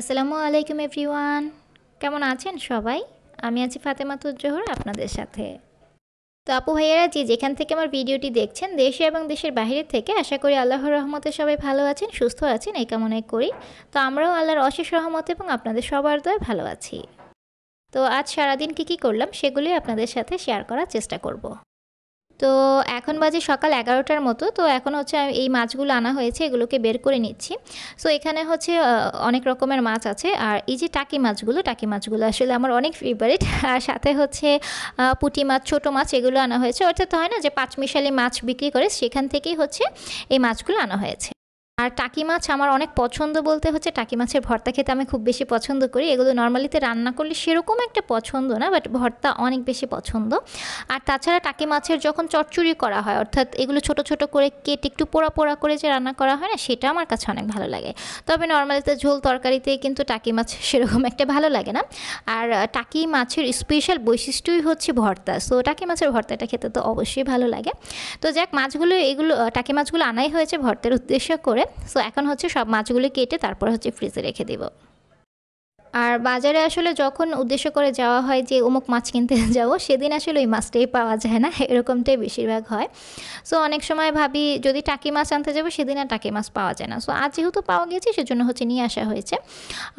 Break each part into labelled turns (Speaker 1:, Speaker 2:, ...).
Speaker 1: আসসালামু আলাইকুম এভরিওয়ান কেমন আছেন সবাই আমি আছি ফাতেমাতুর জোহর আপনাদের সাথে তো আপু ভাইয়ারা যে যেখান থেকে আমার ভিডিওটি দেখছেন দেশে এবং দেশের বাহিরে থেকে আশা করি আল্লাহর রহমতে সবাই ভালো আছেন সুস্থ আছেন এই কামনায় করি তো আমরাও আল্লাহর অশেষ রহমত এবং আপনাদের সবার দয় ভালো আছি তো আজ সারাদিন কী কী করলাম সেগুলি আপনাদের সাথে শেয়ার করার চেষ্টা করব। তো এখন বাজে সকাল এগারোটার মতো তো এখন হচ্ছে এই মাছগুলো আনা হয়েছে এগুলোকে বের করে নিচ্ছি সো এখানে হচ্ছে অনেক রকমের মাছ আছে আর এই যে টাকি মাছগুলো টাকি মাছগুলো আসলে আমার অনেক ফেভারিট আর সাথে হচ্ছে পুটি মাছ ছোট মাছ এগুলো আনা হয়েছে অর্থাৎ হয় না যে পাঁচমিশালি মাছ বিক্রি করে সেখান থেকেই হচ্ছে এই মাছগুলো আনা হয়েছে আর টাকি মাছ আমার অনেক পছন্দ বলতে হচ্ছে টাকি মাছের ভর্তা খেতে আমি খুব বেশি পছন্দ করি এগুলো নর্মালিতে রান্না করলে সেরকম একটা পছন্দ না বাট ভর্তা অনেক বেশি পছন্দ আর তাছাড়া টাকি মাছের যখন চটচুরি করা হয় অর্থাৎ এগুলো ছোট ছোট করে কেটে একটু পোড়া পোড়া করে যে রান্না করা হয় না সেটা আমার কাছে অনেক ভালো লাগে তবে নর্মালিতে ঝোল তরকারিতে কিন্তু টাকি মাছ সেরকম একটা ভালো লাগে না আর টাকি মাছের স্পেশাল বৈশিষ্ট্যই হচ্ছে ভর্তা সো টাকি মাছের ভর্তাটা খেতে তো অবশ্যই ভালো লাগে তো যাক মাছগুলো এগুলো টাকি মাছগুলো আনাই হয়েছে ভর্তের উদ্দেশ্য করে সো এখন হচ্ছে সব মাছগুলো কেটে তারপর হচ্ছে ফ্রিজে রেখে দেবো আর বাজারে আসলে যখন উদ্দেশ্য করে যাওয়া হয় যে অমুক মাছ কিনতে যাব সেদিন আসলে ওই মাছটাই পাওয়া যায় না এরকমটাই বেশিরভাগ হয় সো অনেক সময় ভাবি যদি টাকি মাছ আনতে যাবো সেদিন আর টাকি মাছ পাওয়া যায় না সো আজ যেহেতু পাওয়া গেছে সেজন্য হচ্ছে নিয়ে আসা হয়েছে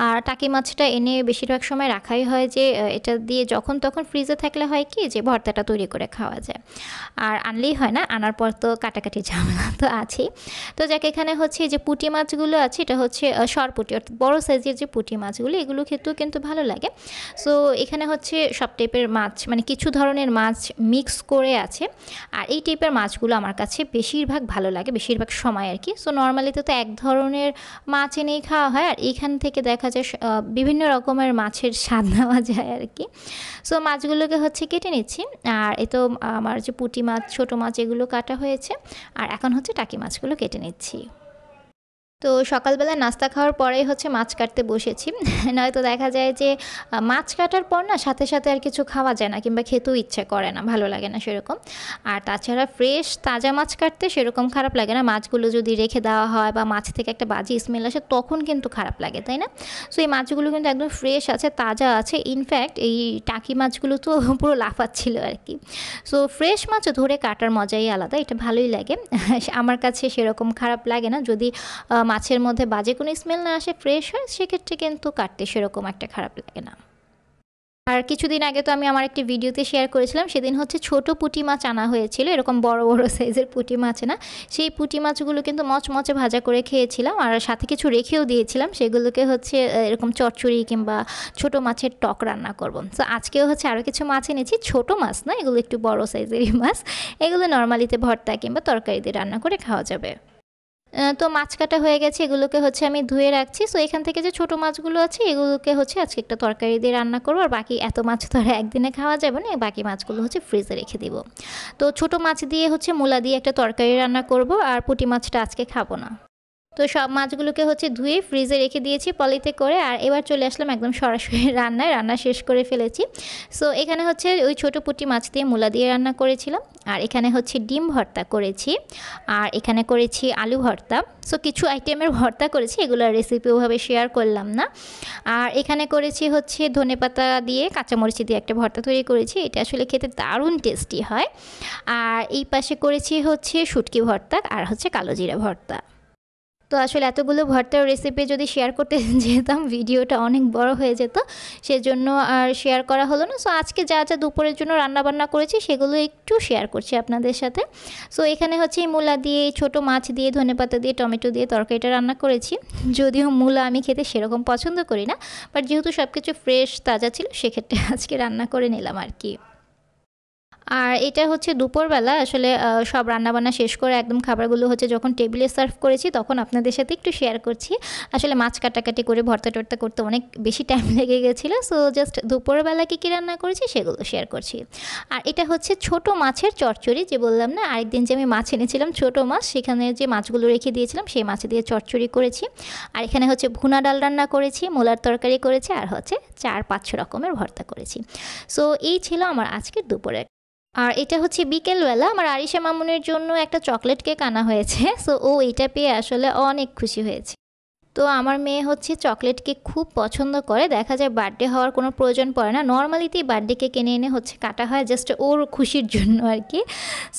Speaker 1: আর টাকি মাছটা এনে বেশিরভাগ সময় রাখাই হয় যে এটা দিয়ে যখন তখন ফ্রিজে থাকলে হয় কি যে ভর্তাটা তৈরি করে খাওয়া যায় আর আনলেই হয় না আনার পর তো কাটাকাটি ঝামেলা তো আছেই তো যাকে এখানে হচ্ছে যে পুটি মাছগুলো আছে এটা হচ্ছে সরপুটি অর্থাৎ বড়ো সাইজের যে পুটি মাছগুলো এগুলো সেগুলো খেতেও কিন্তু ভালো লাগে সো এখানে হচ্ছে সব টাইপের মাছ মানে কিছু ধরনের মাছ মিক্স করে আছে আর এই টাইপের মাছগুলো আমার কাছে বেশিরভাগ ভালো লাগে বেশিরভাগ সময় আর কি সো নর্মালিতে তো এক ধরনের মাছ এনেই খাওয়া হয় আর এখান থেকে দেখা যায় বিভিন্ন রকমের মাছের স্বাদ নেওয়া যায় আর কি সো মাছগুলোকে হচ্ছে কেটে নিচ্ছি আর এ তো আমার যে পুঁটি মাছ ছোটো মাছ এগুলো কাটা হয়েছে আর এখন হচ্ছে টাকি মাছগুলো কেটে নিচ্ছি তো সকালবেলা নাস্তা খাওয়ার পরেই হচ্ছে মাছ কাটতে বসেছি নয়তো দেখা যায় যে মাছ কাটার পর না সাথে সাথে আর কিছু খাওয়া যায় না কিংবা খেতেও ইচ্ছে করে না ভালো লাগে না সেরকম আর তাছাড়া ফ্রেশ তাজা মাছ কাটতে সেরকম খারাপ লাগে না মাছগুলো যদি রেখে দেওয়া হয় বা মাছ থেকে একটা বাজি স্মেল আসে তখন কিন্তু খারাপ লাগে তাই না সো এই মাছগুলো কিন্তু একদম ফ্রেশ আছে তাজা আছে ইনফ্যাক্ট এই টাকি মাছগুলো তো পুরো লাফাচ্ছিল আর কি সো ফ্রেশ মাছ ধরে কাটার মজাই আলাদা এটা ভালোই লাগে আমার কাছে সেরকম খারাপ লাগে না যদি মাছের মধ্যে বাজে কোনো স্মেল না আসে ফ্রেশ হয় সেক্ষেত্রে কিন্তু কাটতে সেরকম একটা খারাপ লাগে না আর কিছুদিন আগে তো আমি আমার একটি ভিডিওতে শেয়ার করেছিলাম সেদিন হচ্ছে ছোট পুঁটি মাছ আনা হয়েছিল এরকম বড় বড় সাইজের পুঁটি মাছ না সেই পুঁটি মাছগুলো কিন্তু মচমচে ভাজা করে খেয়েছিলাম আর সাথে কিছু রেখেও দিয়েছিলাম সেগুলোকে হচ্ছে এরকম চচ্চড়ি কিংবা ছোট মাছের টক রান্না করব তো আজকেও হচ্ছে আরও কিছু মাছ এনেছি ছোট মাছ না এগুলো একটু বড় সাইজেরই মাছ এগুলো নর্মালিতে ভর্তা কিংবা তরকারিতে রান্না করে খাওয়া যাবে তো মাছ কাটা হয়ে গেছে এগুলোকে হচ্ছে আমি ধুয়ে রাখছি সো এখান থেকে যে ছোট মাছগুলো আছে এগুলোকে হচ্ছে আজকে একটা তরকারি দিয়ে রান্না করবো আর বাকি এত মাছ তো আর একদিনে খাওয়া যাবে না বাকি মাছগুলো হচ্ছে ফ্রিজে রেখে দিব তো ছোট মাছ দিয়ে হচ্ছে মূলা দিয়ে একটা তরকারি রান্না করব আর পুটি মাছটা আজকে খাবো না তো সব মাছগুলোকে হচ্ছে ধুয়ে ফ্রিজে রেখে দিয়েছি পলিতে করে আর এবার চলে আসলাম একদম সরাসরি রান্নায় রান্না শেষ করে ফেলেছি সো এখানে হচ্ছে ওই ছোট পুটি মাছ দিয়ে মূলা দিয়ে রান্না করেছিলাম আর এখানে হচ্ছে ডিম ভর্তা করেছি আর এখানে করেছি আলু ভর্তা সো কিছু আইটেমের ভর্তা করেছি এগুলোর রেসিপি ওভাবে শেয়ার করলাম না আর এখানে করেছি হচ্ছে ধনে পাতা দিয়ে কাঁচামরিচ দিয়ে একটা ভর্তা তৈরি করেছি এটা আসলে খেতে দারুণ টেস্টি হয় আর এই পাশে করেছি হচ্ছে শুটকি ভর্তা আর হচ্ছে কালো জিরা ভর্তা তো আসলে এতগুলো ভর্তার রেসিপি যদি শেয়ার করতে যেতাম ভিডিওটা অনেক বড় হয়ে যেত সেজন্য আর শেয়ার করা হলো না সো আজকে যা যা দুপুরের জন্য রান্নাবান্না করেছি সেগুলো একটু শেয়ার করছি আপনাদের সাথে সো এখানে হচ্ছে মূলা দিয়ে ছোট মাছ দিয়ে ধনেপাতা দিয়ে টমেটো দিয়ে তরকারিটা রান্না করেছি যদিও মূলা আমি খেতে সেরকম পছন্দ করি না বাট যেহেতু সব কিছু ফ্রেশ তাজা ছিল সেক্ষেত্রে আজকে রান্না করে নিলাম আর কি আর এটা হচ্ছে দুপুরবেলা আসলে সব রান্নাবান্না শেষ করে একদম খাবারগুলো হচ্ছে যখন টেবিলে সার্ভ করেছি তখন আপনাদের সাথে একটু শেয়ার করছি আসলে মাছ কাটাকাটি করে ভর্তা টর্তা করতে অনেক বেশি টাইম লেগে গেছিলো সো জাস্ট দুপুরবেলা কী কী রান্না করেছি সেগুলো শেয়ার করছি আর এটা হচ্ছে ছোট মাছের চটচড়ি যে বললাম না আরেকদিন যে আমি মাছ এনেছিলাম ছোট মাছ সেখানে যে মাছগুলো রেখে দিয়েছিলাম সেই মাছ দিয়ে চটচড়ি করেছি আর এখানে হচ্ছে ভুনা ডাল রান্না করেছি মোলার তরকারি করেছি আর হচ্ছে চার পাঁচ রকমের ভর্তা করেছি সো এই ছিল আমার আজকের দুপুরের আর এটা হচ্ছে বিকেলবেলা আমার আরিশা মামুনের জন্য একটা চকলেট কেক আনা হয়েছে সো ও এটা পেয়ে আসলে অনেক খুশি হয়েছে তো আমার মেয়ে হচ্ছে চকলেট কেক খুব পছন্দ করে দেখা যায় বার্থডে হওয়ার কোনো প্রয়োজন পড়ে না নর্মালিতেই বার্থডে কেক এনে এনে হচ্ছে কাটা হয় জাস্ট ওর খুশির জন্য আর কি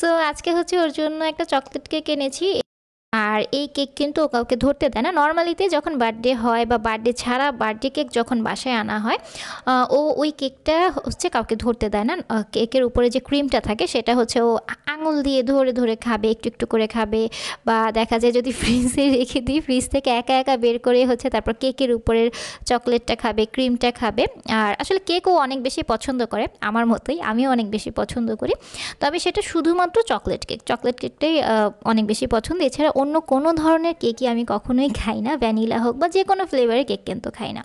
Speaker 1: সো আজকে হচ্ছে ওর জন্য একটা চকলেট কেক এনেছি আর এই কেক কিন্তু ও কাউকে ধরতে দেয় না নর্মালিতে যখন বার্থডে হয় বা বার্থডে ছাড়া বার্থডে কেক যখন বাসায় আনা হয় ও ওই কেকটা হচ্ছে কাউকে ধরতে দেয় না কেকের উপরে যে ক্রিমটা থাকে সেটা হচ্ছে ও আঙুল দিয়ে ধরে ধরে খাবে একটু একটু করে খাবে বা দেখা যায় যদি ফ্রিজে রেখে দিই ফ্রিজ থেকে একা একা বের করে হচ্ছে তারপর কেকের উপরের চকলেটটা খাবে ক্রিমটা খাবে আর আসলে কেকও অনেক বেশি পছন্দ করে আমার মতোই আমিও অনেক বেশি পছন্দ করি তবে সেটা শুধুমাত্র চকলেট কেক চকলেট কেকটাই অনেক বেশি পছন্দ এছাড়া অন্য কোনো ধরনের কেকই আমি কখনোই খাই না ভ্যানিলা হোক বা যে কোনো ফ্লেভারের কেক কিন্তু খাই না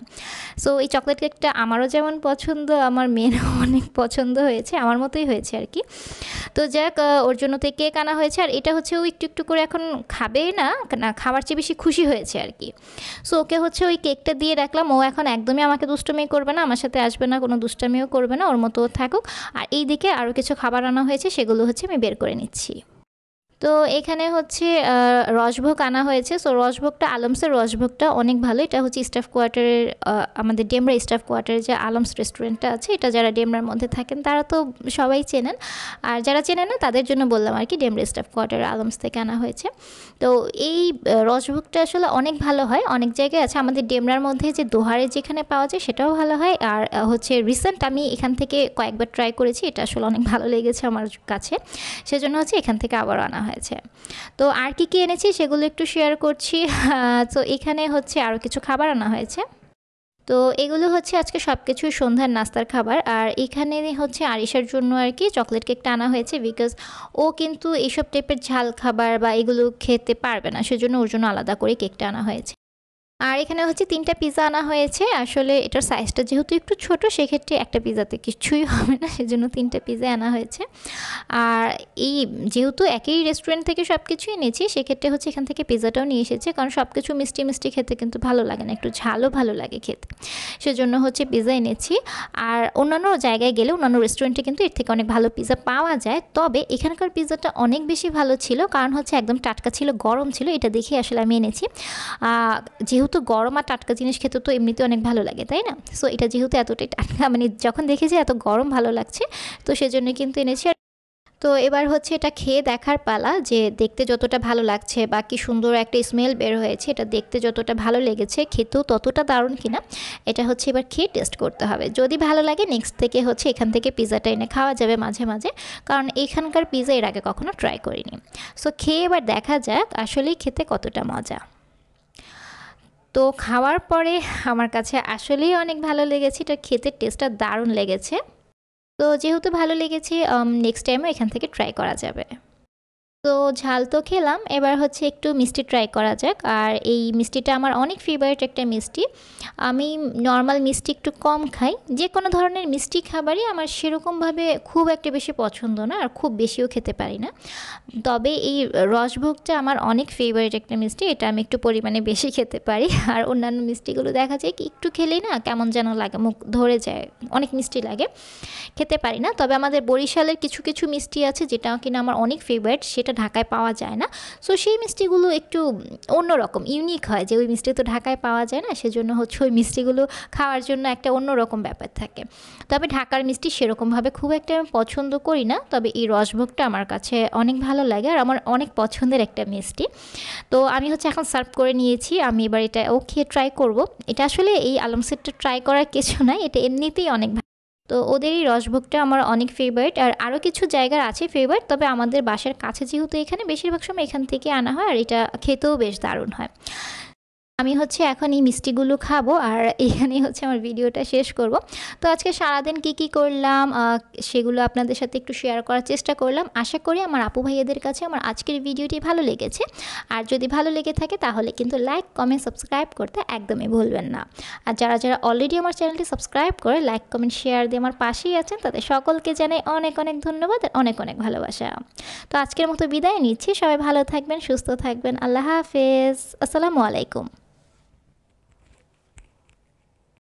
Speaker 1: সো এই চকলেট কেকটা আমারও যেমন পছন্দ আমার মেয়েরও অনেক পছন্দ হয়েছে আমার মতোই হয়েছে আর কি তো যাক ওর জন্য তো কেক আনা হয়েছে আর এটা হচ্ছে ও একটু একটু করে এখন খাবে না না খাওয়ার চেয়ে বেশি খুশি হয়েছে আর কি সো ওকে হচ্ছে ওই কেকটা দিয়ে রাখলাম ও এখন একদমই আমাকে দুষ্টমি করবে না আমার সাথে আসবে না কোনো দুষ্টামিও করবে না ওর মতো থাকুক আর এই দিকে আরও কিছু খাবার আনা হয়েছে সেগুলো হচ্ছে আমি বের করে নিচ্ছি তো এখানে হচ্ছে রসভোগ আনা হয়েছে সো রসভোগটা আলমসের রসভোগটা অনেক ভালো এটা হচ্ছে স্টাফ কোয়ার্টারের আমাদের ডেমরা স্টাফ কোয়ার্টারের যে আলমস রেস্টুরেন্টটা আছে এটা যারা ডেমরার মধ্যে থাকেন তারা তো সবাই চেনেন আর যারা চেনে না তাদের জন্য বললাম আর কি ডেমরা স্টাফ কোয়ার্টার আলমস থেকে আনা হয়েছে তো এই রসভোগটা আসলে অনেক ভালো হয় অনেক জায়গায় আছে আমাদের ডেমরার মধ্যে যে দোহারে যেখানে পাওয়া যায় সেটাও ভালো হয় আর হচ্ছে রিসেন্ট আমি এখান থেকে কয়েকবার ট্রাই করেছি এটা আসলে অনেক ভালো লেগেছে আমার কাছে সেজন্য হচ্ছে এখান থেকে আবার আনা হয়েছে তো আর কি কী এনেছি সেগুলো একটু শেয়ার করছি তো এখানে হচ্ছে আরও কিছু খাবার আনা হয়েছে তো এগুলো হচ্ছে আজকে সব কিছুই সন্ধ্যার নাস্তার খাবার আর এখানে হচ্ছে আরিশার জন্য আর কি চকলেট কেকটা আনা হয়েছে বিকজ ও কিন্তু এইসব টাইপের ঝাল খাবার বা এগুলো খেতে পারবে না সেজন্য ওর জন্য আলাদা করে কেকটা আনা হয়েছে আর এখানে হচ্ছে তিনটা পিজা আনা হয়েছে আসলে এটার সাইজটা যেহেতু একটু ছোট সেক্ষেত্রে একটা পিজাতে কিছুই হবে না সেজন্য তিনটা পিজা আনা হয়েছে আর এই যেহেতু একই রেস্টুরেন্ট থেকে সব কিছুই এনেছি সেক্ষেত্রে হচ্ছে এখান থেকে পিজাটাও নিয়ে এসেছে কারণ সব কিছু মিষ্টি মিষ্টি খেতে কিন্তু ভালো লাগে না একটু ঝালও ভালো লাগে খেতে সেজন্য হচ্ছে পিজা এনেছি আর অন্যান্য জায়গায় গেলে অন্যান্য রেস্টুরেন্টে কিন্তু এর থেকে অনেক ভালো পিজা পাওয়া যায় তবে এখানকার পিজাটা অনেক বেশি ভালো ছিল কারণ হচ্ছে একদম টাটকা ছিল গরম ছিল এটা দেখে আসলে আমি এনেছি যেহেতু যেহেতু গরম আর টাটকা জিনিস খেতে তো এমনিতে অনেক ভালো লাগে তাই না সো এটা যেহেতু এতটাই টাটকা মানে যখন দেখেছি এত গরম ভালো লাগছে তো সেজন্য কিন্তু এনেছি তো এবার হচ্ছে এটা খেয়ে দেখার পালা যে দেখতে যতটা ভালো লাগছে বা কি সুন্দর একটা স্মেল বের হয়েছে এটা দেখতে যতটা ভালো লেগেছে খেতেও ততটা দারুণ কিনা এটা হচ্ছে এবার খেয়ে টেস্ট করতে হবে যদি ভালো লাগে নেক্সট থেকে হচ্ছে এখান থেকে পিজাটা এনে খাওয়া যাবে মাঝে মাঝে কারণ এখানকার পিজা এর আগে কখনো ট্রাই করিনি সো খেয়ে এবার দেখা যাক আসলেই খেতে কতটা মজা তো খাওয়ার পরে আমার কাছে আসলেই অনেক ভালো লেগেছে এটা খেতে টেস্টটা দারুণ লেগেছে তো যেহেতু ভালো লেগেছে নেক্সট টাইমও এখান থেকে ট্রাই করা যাবে তো ঝাল তো খেলাম এবার হচ্ছে একটু মিষ্টি ট্রাই করা যাক আর এই মিষ্টিটা আমার অনেক ফেভারিট একটা মিষ্টি আমি নর্মাল মিষ্টি একটু কম খাই যে কোনো ধরনের মিষ্টি খাবারই আমার সেরকমভাবে খুব একটা বেশি পছন্দ না আর খুব বেশিও খেতে পারি না তবে এই রসভোগটা আমার অনেক ফেভারিট একটা মিষ্টি এটা আমি একটু পরিমাণে বেশি খেতে পারি আর অন্যান্য মিষ্টিগুলো দেখা যায় কি একটু খেলেই না কেমন যেন লাগে মুখ ধরে যায় অনেক মিষ্টি লাগে খেতে পারি না তবে আমাদের বরিশালের কিছু কিছু মিষ্টি আছে যেটা কিনা আমার অনেক ফেভারিট সেটা যেটা ঢাকায় পাওয়া যায় না সো সেই মিষ্টিগুলো একটু অন্যরকম ইউনিক হয় যে ওই মিষ্টি তো ঢাকায় পাওয়া যায় না সেজন্য হচ্ছে ওই মিষ্টিগুলো খাওয়ার জন্য একটা অন্যরকম ব্যাপার থাকে তবে ঢাকার মিষ্টি সেরকমভাবে খুব একটা আমি পছন্দ করি না তবে এই রসভোগটা আমার কাছে অনেক ভালো লাগে আর আমার অনেক পছন্দের একটা মিষ্টি তো আমি হচ্ছে এখন সার্ভ করে নিয়েছি আমি এবার এটা ও খেয়ে ট্রাই করব এটা আসলে এই আলমসেটটা ট্রাই করার কিছু নাই এটা এমনিতেই অনেক তো ওদের এই রসভোগটা আমার অনেক ফেভারিট আর আরও কিছু জায়গার আছে ফেভারিট তবে আমাদের বাসার কাছে যেহেতু এখানে বেশিরভাগ সময় এখান থেকে আনা হয় আর এটা খেতেও বেশ দারুণ হয় আমি হচ্ছে এখন এই মিষ্টিগুলো খাবো আর এখানেই হচ্ছে আমার ভিডিওটা শেষ করব তো আজকে সারাদিন কি কি করলাম সেগুলো আপনাদের সাথে একটু শেয়ার করার চেষ্টা করলাম আশা করি আমার আপু ভাইয়াদের কাছে আমার আজকের ভিডিওটি ভালো লেগেছে আর যদি ভালো লেগে থাকে তাহলে কিন্তু লাইক কমেন্ট সাবস্ক্রাইব করতে একদমই ভুলবেন না আর যারা যারা অলরেডি আমার চ্যানেলটি সাবস্ক্রাইব করে লাইক কমেন্ট শেয়ার দিয়ে আমার পাশেই আছেন তাদের সকলকে জানাই অনেক অনেক ধন্যবাদ আর অনেক অনেক ভালোবাসা তো আজকের মতো বিদায় নিচ্ছি সবাই ভালো থাকবেন সুস্থ থাকবেন আল্লাহ হাফেজ আসসালামু আলাইকুম